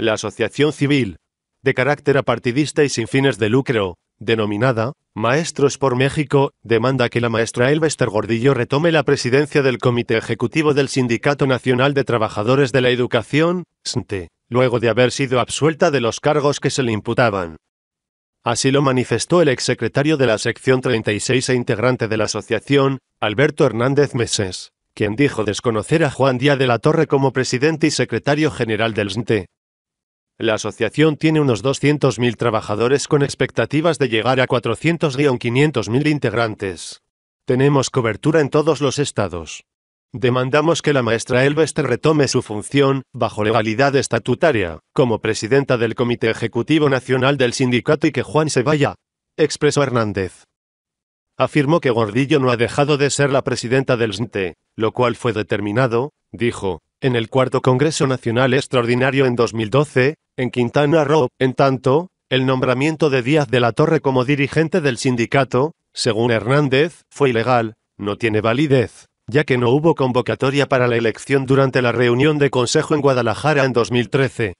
la asociación civil, de carácter apartidista y sin fines de lucro, denominada Maestros por México, demanda que la maestra Elvester Gordillo retome la presidencia del Comité Ejecutivo del Sindicato Nacional de Trabajadores de la Educación, SNTE, luego de haber sido absuelta de los cargos que se le imputaban. Así lo manifestó el exsecretario de la sección 36 e integrante de la asociación, Alberto Hernández Meses, quien dijo desconocer a Juan Díaz de la Torre como presidente y secretario general del SNTE, la asociación tiene unos 200.000 trabajadores con expectativas de llegar a 400-500.000 integrantes. Tenemos cobertura en todos los estados. Demandamos que la maestra Elvestre retome su función, bajo legalidad estatutaria, como presidenta del Comité Ejecutivo Nacional del Sindicato y que Juan se vaya, expresó Hernández. Afirmó que Gordillo no ha dejado de ser la presidenta del SNTE, lo cual fue determinado, dijo, en el Cuarto Congreso Nacional Extraordinario en 2012, en Quintana Roo. En tanto, el nombramiento de Díaz de la Torre como dirigente del sindicato, según Hernández, fue ilegal, no tiene validez, ya que no hubo convocatoria para la elección durante la reunión de Consejo en Guadalajara en 2013.